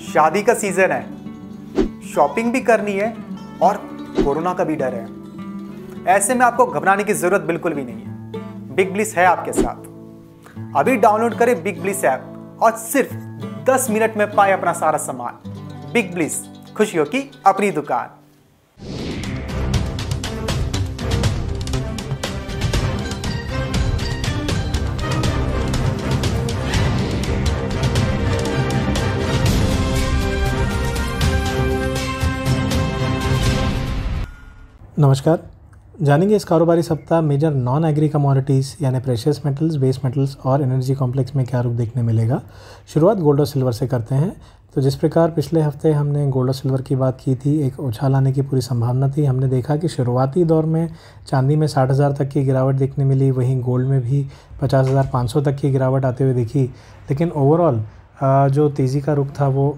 शादी का सीजन है शॉपिंग भी करनी है और कोरोना का भी डर है ऐसे में आपको घबराने की जरूरत बिल्कुल भी नहीं है बिग ब्लिस है आपके साथ अभी डाउनलोड करें बिग ब्लिस ऐप और सिर्फ 10 मिनट में पाए अपना सारा सामान बिग ब्लिस खुशियों की अपनी दुकान नमस्कार जानेंगे इस कारोबारी सप्ताह मेजर नॉन एग्री कमोडिटीज़ यानी प्रेशियस मेटल्स बेस मेटल्स और एनर्जी कॉम्प्लेक्स में क्या रूप देखने मिलेगा शुरुआत गोल्ड और सिल्वर से करते हैं तो जिस प्रकार पिछले हफ्ते हमने गोल्ड और सिल्वर की बात की थी एक उछाल आने की पूरी संभावना थी हमने देखा कि शुरुआती दौर में चांदी में साठ हज़ार तक की गिरावट देखने मिली वहीं गोल्ड में भी पचास हज़ार पाँच सौ तक की गिरावट आते हुए दिखी लेकिन ओवरऑल जो तेज़ी का रुख था वो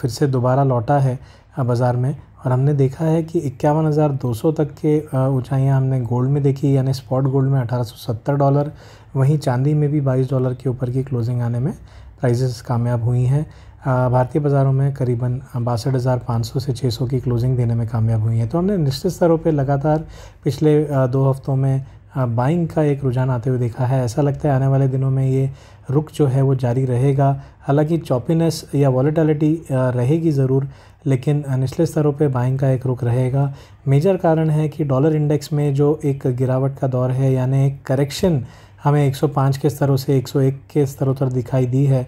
फिर से दोबारा लौटा है बाज़ार में और हमने देखा है कि इक्यावन हज़ार दो सौ तक के ऊंचाइयां हमने गोल्ड में देखी यानी स्पॉट गोल्ड में 1870 डॉलर वहीं चांदी में भी 22 डॉलर के ऊपर की क्लोजिंग आने में प्राइजेस कामयाब हुई हैं भारतीय बाज़ारों में करीबन बासठ हज़ार पाँच सौ से छः सौ की क्लोजिंग देने में कामयाब हुई है तो हमने निश्चित स्तरों पर लगातार पिछले दो हफ्तों में बाइंग का एक रुझान आते हुए देखा है ऐसा लगता है आने वाले दिनों में ये रुख जो है वो जारी रहेगा हालांकि चौपिनेस या वॉलेटिलिटी रहेगी ज़रूर लेकिन निचले स्तरों पे बाइंग का एक रुख रहेगा मेजर कारण है कि डॉलर इंडेक्स में जो एक गिरावट का दौर है यानी एक करेक्शन हमें 105 के स्तरों से 101 के स्तरों तक दिखाई दी है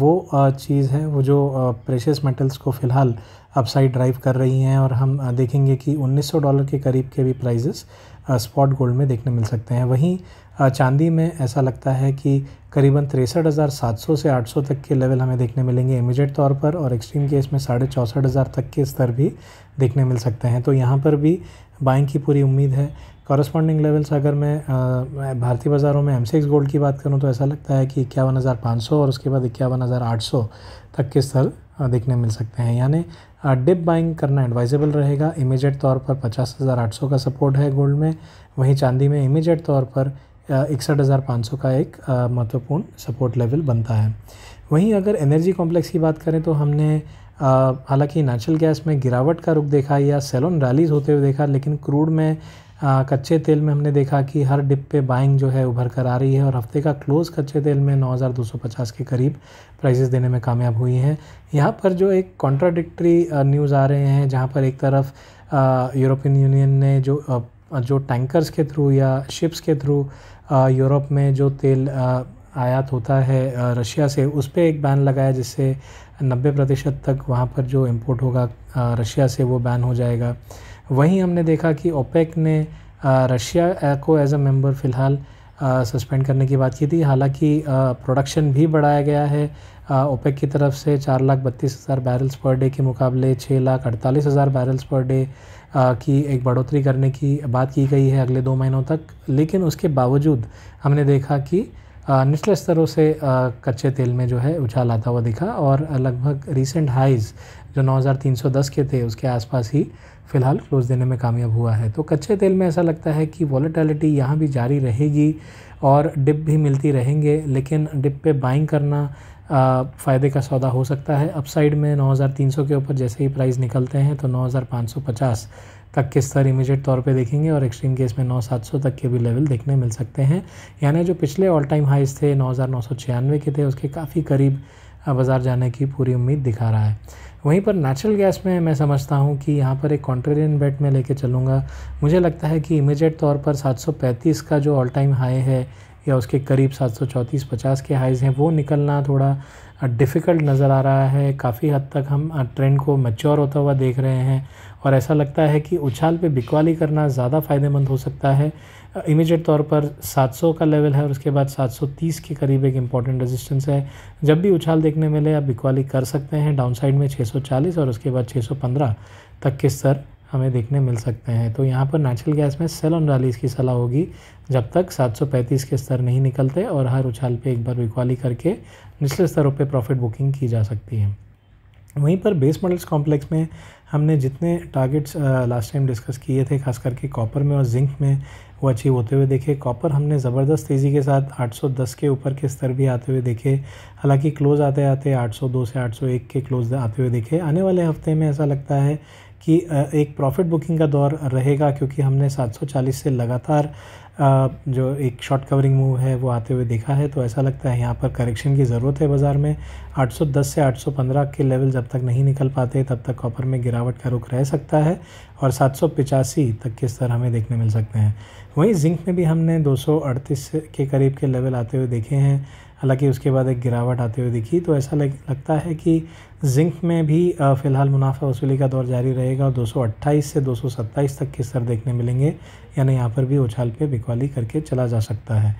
वो चीज़ है वो जो प्रेशियस मेटल्स को फ़िलहाल अपसाइड ड्राइव कर रही हैं और हम देखेंगे कि 1900 डॉलर के करीब के भी प्राइजेस स्पॉट गोल्ड में देखने मिल सकते हैं वहीं चांदी में ऐसा लगता है कि करीबन तिरसठ हज़ार सात सौ से आठ सौ तक के लेवल हमें देखने मिलेंगे इमिजिएट तौर पर और एक्सट्रीम केस में साढ़े चौंसठ हज़ार तक के स्तर भी देखने मिल सकते हैं तो यहाँ पर भी बाइंग की पूरी उम्मीद है कॉरस्पॉन्डिंग लेवल्स अगर मैं भारतीय बाज़ारों में एम सी गोल्ड की बात करूँ तो ऐसा लगता है कि इक्यावन हज़ार पाँच सौ और उसके बाद इक्यावन हज़ार आठ सौ तक के स्तर देखने मिल सकते हैं यानी डिप बाइंग करना एडवाइजेबल रहेगा इमीजिएट तौर पर पचास हज़ार आठ सौ का सपोर्ट है गोल्ड में वहीं चांदी में इमीजिएट तौर पर इकसठ हज़ार पाँच सौ का एक महत्वपूर्ण सपोर्ट लेवल बनता है वहीं अगर एनर्जी कॉम्प्लेक्स की बात करें तो हमने हालांकि नेचुरल गैस में गिरावट का रुख देखा या सेलोन रैलीज होते हुए देखा लेकिन क्रूड में कच्चे तेल में हमने देखा कि हर डिप पे बाइंग जो है उभर कर आ रही है और हफ्ते का क्लोज कच्चे तेल में 9,250 के करीब प्राइसेस देने में कामयाब हुई हैं यहाँ पर जो एक कॉन्ट्राडिक्ट्री न्यूज़ आ रहे हैं जहाँ पर एक तरफ यूरोपियन यूनियन ने जो जो टैंकर्स के थ्रू या शिप्स के थ्रू यूरोप में जो तेल आयात होता है रशिया से उस पर एक बैन लगाया जिससे नब्बे प्रतिशत तक वहाँ पर जो इम्पोर्ट होगा रशिया से वो बैन हो जाएगा वहीं हमने देखा कि ओपेक ने रशिया को एज़ अ मेंबर फ़िलहाल सस्पेंड करने की बात की थी हालांकि प्रोडक्शन भी बढ़ाया गया है ओपेक की तरफ से चार लाख बत्तीस हज़ार बैरल्स पर डे के मुकाबले छः लाख अड़तालीस हज़ार बैरल्स पर डे की एक बढ़ोतरी करने की बात की गई है अगले दो महीनों तक लेकिन उसके बावजूद हमने देखा कि निचले स्तरों से कच्चे तेल में जो है उछाल आता हुआ दिखा और लगभग रिसेंट हाइज़ जो 9310 के थे उसके आसपास ही फ़िलहाल क्लोज देने में कामयाब हुआ है तो कच्चे तेल में ऐसा लगता है कि वॉलेटिलिटी यहाँ भी जारी रहेगी और डिप भी मिलती रहेंगे लेकिन डिप पे बाइंग करना फ़ायदे का सौदा हो सकता है अपसाइड में 9300 के ऊपर जैसे ही प्राइस निकलते हैं तो 9550 तक के स्तर इमीजिएट तौर पे देखेंगे और एक्सट्रीम केस में नौ सात सौ तक के भी लेवल देखने मिल सकते हैं यानी जो पिछले ऑल टाइम हाइज थे नौ हज़ार नौ सौ छियानवे के थे उसके काफ़ी करीब बाज़ार जाने की पूरी उम्मीद दिखा रहा है वहीं पर नेचुरल गैस में मैं समझता हूँ कि यहाँ पर एक कॉन्ट्रेरियन बेट में लेके चलूँगा मुझे लगता है कि इमीजिएट तौर पर 735 का जो ऑल टाइम हाई है या उसके करीब सात सौ चौंतीस पचास के हाइज़ हैं वो निकलना थोड़ा डिफ़िकल्ट नज़र आ रहा है काफ़ी हद तक हम ट्रेंड को मच्योर होता हुआ देख रहे हैं और ऐसा लगता है कि उछाल पे बिकवाली करना ज़्यादा फ़ायदेमंद हो सकता है इमीडिएट तौर पर 700 का लेवल है और उसके बाद 730 के करीब एक इम्पॉर्टेंट रेजिस्टेंस है जब भी उछाल देखने मिले आप बिकवाली कर सकते हैं डाउनसाइड में 640 और उसके बाद 615 तक के स्तर हमें देखने मिल सकते हैं तो यहाँ पर नेचुरल गैस में सेल ऑन रैलीज़ की सलाह होगी जब तक 735 के स्तर नहीं निकलते और हर उछाल पे एक बार रिक्वाली करके निचले स्तरों पे प्रॉफिट बुकिंग की जा सकती है वहीं पर बेस मेटल्स कॉम्प्लेक्स में हमने जितने टारगेट्स लास्ट टाइम डिस्कस किए थे खास करके कॉपर में और जिंक में वो अचीव होते हुए देखे कॉपर हमने ज़बरदस्त तेज़ी के साथ 810 के ऊपर के स्तर भी आते हुए देखे हालांकि क्लोज़ आते आते 802 से 801 के क्लोज आते हुए देखे आने वाले हफ्ते में ऐसा लगता है कि एक प्रॉफिट बुकिंग का दौर रहेगा क्योंकि हमने 740 से लगातार जो एक शॉर्ट कवरिंग मूव है वो आते हुए देखा है तो ऐसा लगता है यहाँ पर करेक्शन की ज़रूरत है बाज़ार में 810 से 815 के लेवल जब तक नहीं निकल पाते तब तक कॉपर में गिरावट का रुख रह सकता है और सात तक के स्तर हमें देखने मिल सकते हैं वहीं जिंक में भी हमने दो के करीब के लेवल आते हुए देखे हैं हालांकि उसके बाद एक गिरावट आते हुए दिखी तो ऐसा लग, लगता है कि जिंक में भी फ़िलहाल मुनाफा वसूली का दौर जारी रहेगा और 228 से 227 तक के स्तर देखने मिलेंगे यानी यहाँ पर भी उछाल पे बिकवाली करके चला जा सकता है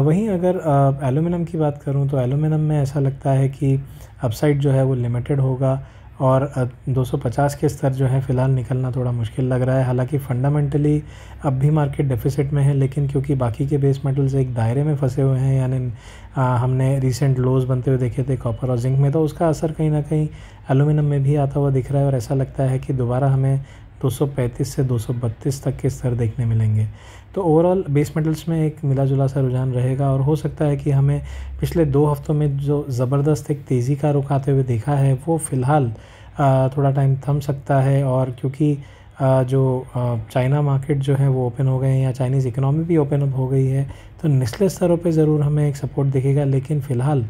वहीं अगर एलुमिनियम की बात करूँ तो एलुमिनियम में ऐसा लगता है कि अपसाइड जो है वो लिमिटेड होगा और 250 के स्तर जो है फ़िलहाल निकलना थोड़ा मुश्किल लग रहा है हालांकि फंडामेंटली अब भी मार्केट डेफिसिट में है लेकिन क्योंकि बाकी के बेस मेटल्स एक दायरे में फंसे हुए हैं यानी हमने रिसेंट लोज बनते हुए देखे थे कॉपर और जिंक में तो उसका असर कहीं ना कहीं एलुमिनियम में भी आता हुआ दिख रहा है और ऐसा लगता है कि दोबारा हमें 235 से 232 तक के स्तर देखने मिलेंगे तो ओवरऑल बेस मेटल्स में एक मिला जुला सा रुझान रहेगा और हो सकता है कि हमें पिछले दो हफ्तों में जो ज़बरदस्त एक तेज़ी का रुख आते हुए देखा है वो फ़िलहाल थोड़ा टाइम थम सकता है और क्योंकि जो चाइना मार्केट जो है वो ओपन हो गए हैं या चाइनीज़ इकनॉमी भी ओपन अप हो गई है तो निचले स्तरों पर ज़रूर हमें एक सपोर्ट दिखेगा लेकिन फ़िलहाल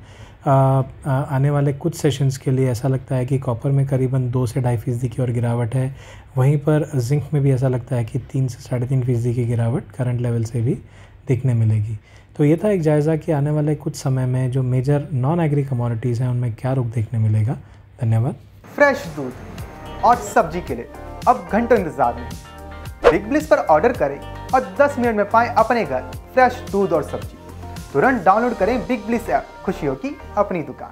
आने वाले कुछ सेशंस के लिए ऐसा लगता है कि कॉपर में करीबन दो से ढाई फीसदी की और गिरावट है वहीं पर जिंक में भी ऐसा लगता है कि तीन से साढ़े तीन फीसदी की गिरावट करंट लेवल से भी देखने मिलेगी तो ये था एक जायज़ा कि आने वाले कुछ समय में जो मेजर नॉन एग्री कमोडिटीज़ हैं उनमें क्या रुख देखने मिलेगा धन्यवाद फ्रेश दूध और सब्जी के लिए अब घंटों इंतजार में बिग ब्लिस पर ऑर्डर करें और 10 मिनट में पाएं अपने घर फ्रेश दूध और सब्जी तुरंत डाउनलोड करें बिग ब्लिस ऐप खुशियों की अपनी दुकान